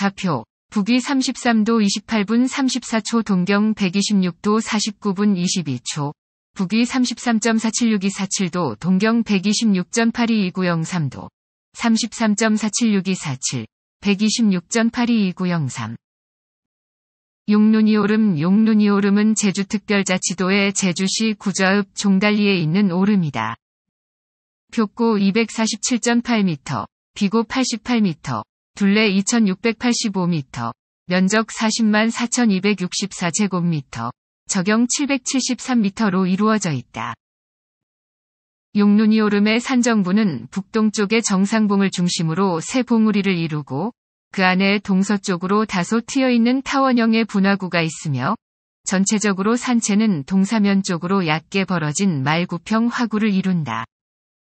좌표, 북위 33도 28분 34초 동경 126도 49분 22초, 북위 33.476247도 동경 126.82293도, 0 33.476247, 126.82293. 0 용눈이 오름 용눈이 오름은 제주특별자치도의 제주시 구좌읍 종달리에 있는 오름이다. 표고 247.8m, 비고 88m, 둘레 2685m, 면적 40만 4264제곱미터, 적용 773m로 이루어져 있다. 용눈니 오름의 산정부는 북동쪽의 정상봉을 중심으로 세 봉우리를 이루고 그 안에 동서쪽으로 다소 트여 있는 타원형의 분화구가 있으며 전체적으로 산체는 동사면 쪽으로 얕게 벌어진 말구평 화구를 이룬다.